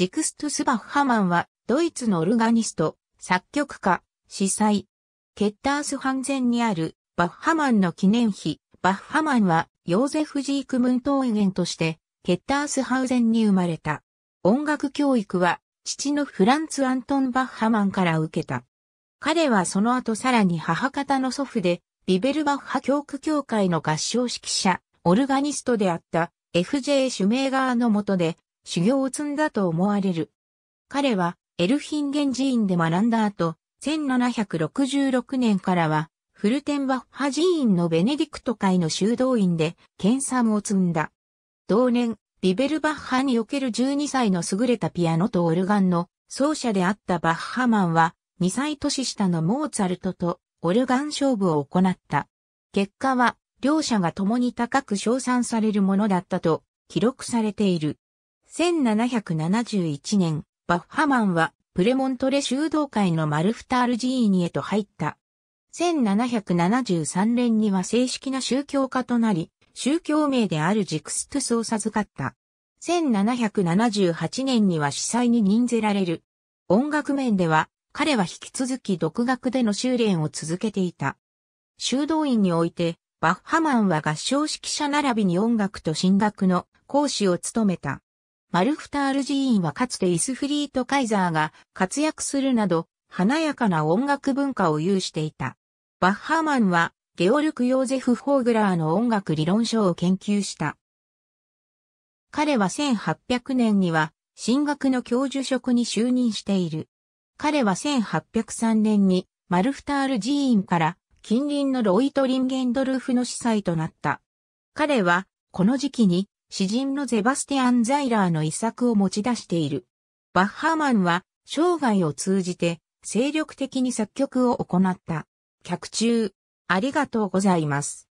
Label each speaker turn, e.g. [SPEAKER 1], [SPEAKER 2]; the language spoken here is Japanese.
[SPEAKER 1] ジクスト・スバッハマンは、ドイツのオルガニスト、作曲家、司祭。ケッタースハンゼンにある、バッハマンの記念碑、バッハマンは、ヨーゼフ・ジーク・ムントーゲンとして、ケッタースハウゼンに生まれた。音楽教育は、父のフランツ・アントン・バッハマンから受けた。彼はその後さらに母方の祖父で、ビベルバッハ教区協会の合唱指揮者、オルガニストであった F.J. シュメーガーのとで、修行を積んだと思われる。彼はエルヒンゲン寺院で学んだ後、1766年からはフルテンバッハ寺院のベネディクト会の修道院で研鑽を積んだ。同年、ビベルバッハにおける12歳の優れたピアノとオルガンの奏者であったバッハマンは2歳年下のモーツァルトとオルガン勝負を行った。結果は両者が共に高く称賛されるものだったと記録されている。1771年、バッハマンはプレモントレ修道会のマルフタールジーニへと入った。1773年には正式な宗教家となり、宗教名であるジクストゥスを授かった。1778年には司祭に任ぜられる。音楽面では、彼は引き続き独学での修練を続けていた。修道院において、バッハマンは合唱指揮者並びに音楽と進学の講師を務めた。マルフタール寺院はかつてイスフリート・カイザーが活躍するなど、華やかな音楽文化を有していた。バッハーマンは、ゲオルク・ヨーゼフ・フォーグラーの音楽理論書を研究した。彼は1800年には、進学の教授職に就任している。彼は1803年に、マルフタール寺院から、近隣のロイト・リンゲンドルフの司祭となった。彼は、この時期に、詩人のゼバスティアン・ザイラーの遺作を持ち出している。バッハーマンは生涯を通じて精力的に作曲を行った。客中、ありがとうございます。